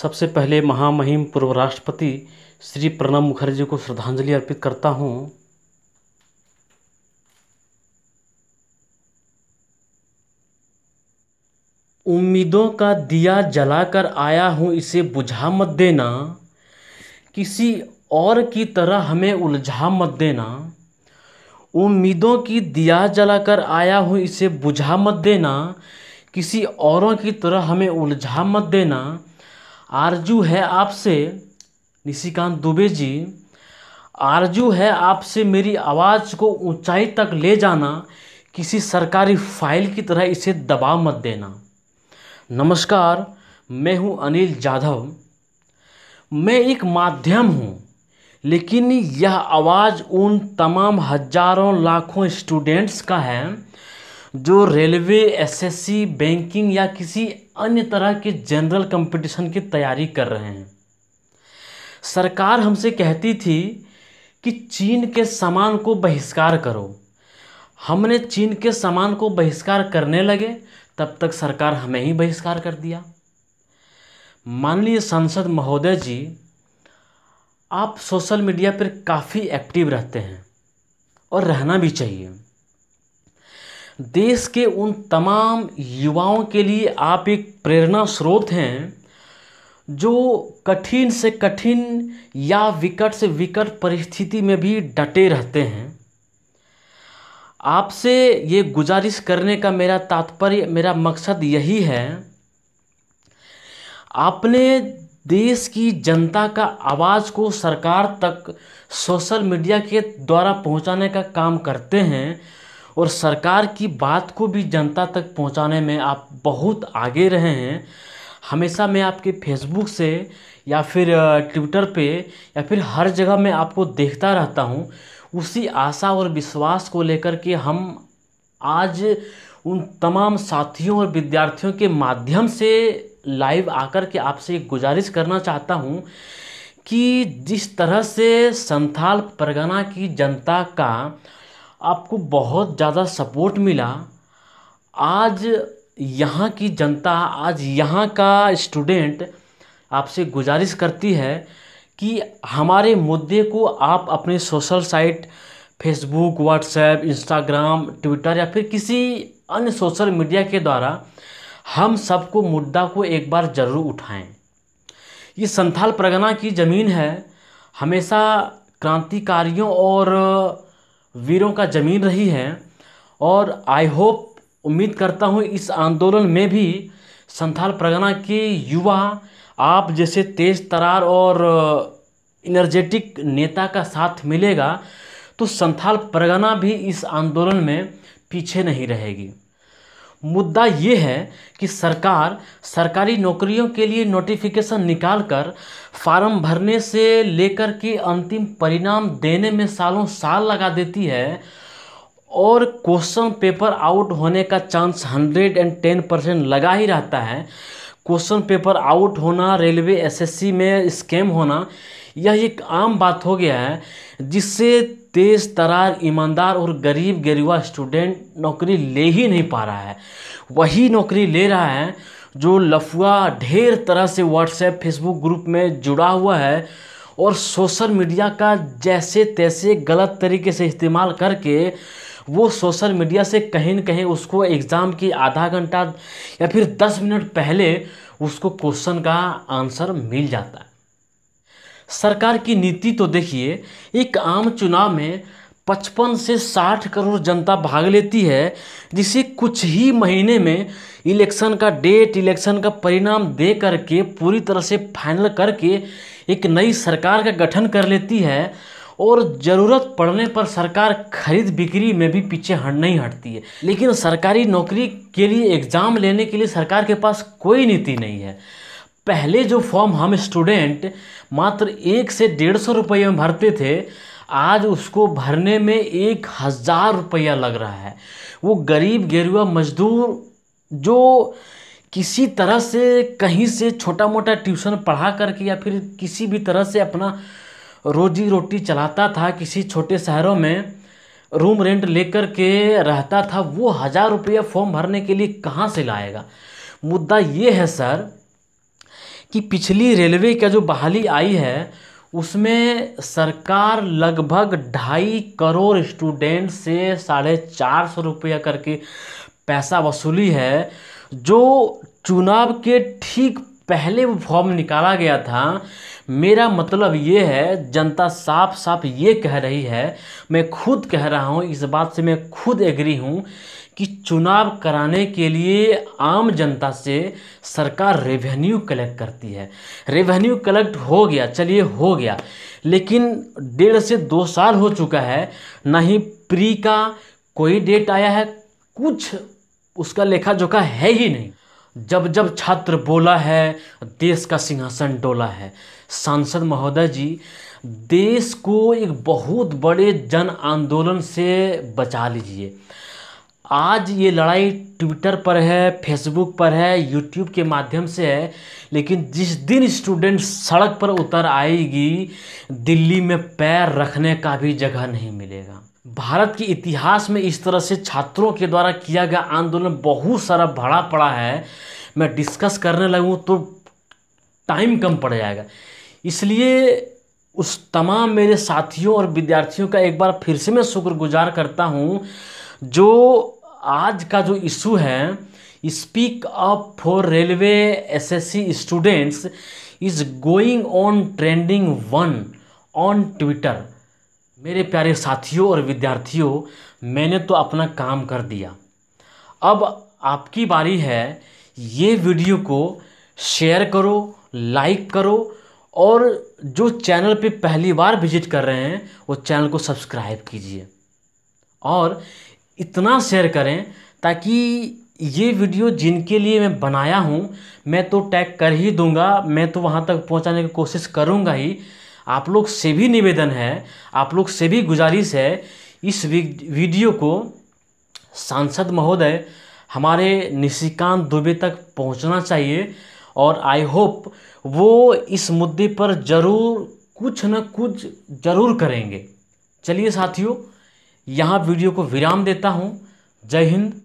सबसे पहले महामहिम पूर्व राष्ट्रपति श्री प्रणब मुखर्जी को श्रद्धांजलि अर्पित करता हूँ उम्मीदों का दिया जलाकर आया हूँ इसे बुझा मत देना किसी और की तरह हमें उलझा मत देना उम्मीदों की दिया जलाकर आया हूँ इसे बुझा मत देना किसी औरों की तरह हमें उलझा मत देना आरजू है आपसे निशिकांत दुबे जी आरजू है आपसे मेरी आवाज़ को ऊंचाई तक ले जाना किसी सरकारी फाइल की तरह इसे दबाव मत देना नमस्कार मैं हूं अनिल जाधव मैं एक माध्यम हूं लेकिन यह आवाज़ उन तमाम हजारों लाखों स्टूडेंट्स का है जो रेलवे एसएससी बैंकिंग या किसी अन्य तरह के जनरल कंपटीशन की तैयारी कर रहे हैं सरकार हमसे कहती थी कि चीन के सामान को बहिष्कार करो हमने चीन के सामान को बहिष्कार करने लगे तब तक सरकार हमें ही बहिष्कार कर दिया माननीय सांसद महोदय जी आप सोशल मीडिया पर काफ़ी एक्टिव रहते हैं और रहना भी चाहिए देश के उन तमाम युवाओं के लिए आप एक प्रेरणा स्रोत हैं जो कठिन से कठिन या विकट से विकट परिस्थिति में भी डटे रहते हैं आपसे ये गुजारिश करने का मेरा तात्पर्य मेरा मकसद यही है आपने देश की जनता का आवाज़ को सरकार तक सोशल मीडिया के द्वारा पहुंचाने का काम करते हैं और सरकार की बात को भी जनता तक पहुँचाने में आप बहुत आगे रहे हैं हमेशा मैं आपके फेसबुक से या फिर ट्विटर पे या फिर हर जगह मैं आपको देखता रहता हूँ उसी आशा और विश्वास को लेकर के हम आज उन तमाम साथियों और विद्यार्थियों के माध्यम से लाइव आकर के आपसे गुजारिश करना चाहता हूँ कि जिस तरह से संथाल परगना की जनता का आपको बहुत ज़्यादा सपोर्ट मिला आज यहाँ की जनता आज यहाँ का स्टूडेंट आपसे गुजारिश करती है कि हमारे मुद्दे को आप अपने social site Facebook WhatsApp Instagram Twitter या फिर किसी अन्य सोशल मीडिया के द्वारा हम सबको मुद्दा को एक बार ज़रूर उठाएं ये संथाल प्रगना की ज़मीन है हमेशा क्रांतिकारियों और वीरों का ज़मीन रही है और आई होप उम्मीद करता हूँ इस आंदोलन में भी संथाल प्रगना के युवा आप जैसे तेज तरार और इनर्जेटिक नेता का साथ मिलेगा तो संथाल प्रगना भी इस आंदोलन में पीछे नहीं रहेगी मुद्दा ये है कि सरकार सरकारी नौकरियों के लिए नोटिफिकेशन निकाल कर फार्म भरने से लेकर के अंतिम परिणाम देने में सालों साल लगा देती है और क्वेश्चन पेपर आउट होने का chance hundred and ten percent लगा ही रहता है क्वेश्चन पेपर आउट होना रेलवे एसएससी में स्कैम होना यह एक आम बात हो गया है जिससे तेज तरार ईमानदार और गरीब गरीबा स्टूडेंट नौकरी ले ही नहीं पा रहा है वही नौकरी ले रहा है जो लफुआ ढेर तरह से व्हाट्सएप फेसबुक ग्रुप में जुड़ा हुआ है और सोशल मीडिया का जैसे तैसे गलत तरीके से इस्तेमाल करके वो सोशल मीडिया से कहीं न कहीं उसको एग्ज़ाम की आधा घंटा या फिर दस मिनट पहले उसको क्वेश्चन का आंसर मिल जाता है सरकार की नीति तो देखिए एक आम चुनाव में पचपन से साठ करोड़ जनता भाग लेती है जिसे कुछ ही महीने में इलेक्शन का डेट इलेक्शन का परिणाम दे करके पूरी तरह से फाइनल करके एक नई सरकार का गठन कर लेती है और ज़रूरत पड़ने पर सरकार खरीद बिक्री में भी पीछे हट नहीं हटती है लेकिन सरकारी नौकरी के लिए एग्ज़ाम लेने के लिए सरकार के पास कोई नीति नहीं है पहले जो फॉर्म हम स्टूडेंट मात्र एक से डेढ़ सौ रुपये में भरते थे आज उसको भरने में एक हज़ार रुपया लग रहा है वो गरीब गेरुआ मजदूर जो किसी तरह से कहीं से छोटा मोटा ट्यूशन पढ़ा करके या फिर किसी भी तरह से अपना रोजी रोटी चलाता था किसी छोटे शहरों में रूम रेंट लेकर के रहता था वो हज़ार रुपये फॉर्म भरने के लिए कहाँ से लाएगा मुद्दा ये है सर कि पिछली रेलवे का जो बहाली आई है उसमें सरकार लगभग ढाई करोड़ स्टूडेंट से साढ़े चार सौ रुपया करके पैसा वसूली है जो चुनाव के ठीक पहले वो फॉर्म निकाला गया था मेरा मतलब ये है जनता साफ साफ ये कह रही है मैं खुद कह रहा हूँ इस बात से मैं खुद एग्री हूँ कि चुनाव कराने के लिए आम जनता से सरकार रेवेन्यू कलेक्ट करती है रेवेन्यू कलेक्ट हो गया चलिए हो गया लेकिन डेढ़ से दो साल हो चुका है ना ही प्री का कोई डेट आया है कुछ उसका लेखा जोखा है ही नहीं जब जब छात्र बोला है देश का सिंहासन डोला है सांसद महोदय जी देश को एक बहुत बड़े जन आंदोलन से बचा लीजिए आज ये लड़ाई ट्विटर पर है फेसबुक पर है यूट्यूब के माध्यम से है लेकिन जिस दिन स्टूडेंट सड़क पर उतर आएगी दिल्ली में पैर रखने का भी जगह नहीं मिलेगा भारत के इतिहास में इस तरह से छात्रों के द्वारा किया गया आंदोलन बहुत सारा भरा पड़ा है मैं डिस्कस करने लगूँ तो टाइम कम पड़ जाएगा इसलिए उस तमाम मेरे साथियों और विद्यार्थियों का एक बार फिर से मैं शुक्रगुजार करता हूँ जो आज का जो इशू है speak up for railway SSC students is going on trending one on Twitter मेरे प्यारे साथियों और विद्यार्थियों मैंने तो अपना काम कर दिया अब आपकी बारी है ये वीडियो को शेयर करो लाइक करो और जो चैनल पे पहली बार विजिट कर रहे हैं वो चैनल को सब्सक्राइब कीजिए और इतना शेयर करें ताकि ये वीडियो जिनके लिए मैं बनाया हूँ मैं तो टैग कर ही दूंगा मैं तो वहाँ तक पहुँचाने की कोशिश करूँगा ही आप लोग से भी निवेदन है आप लोग से भी गुजारिश है इस वीडियो को सांसद महोदय हमारे निशिकांत दुबे तक पहुँचना चाहिए और आई होप वो इस मुद्दे पर ज़रूर कुछ न कुछ ज़रूर करेंगे चलिए साथियों यहाँ वीडियो को विराम देता हूँ जय हिंद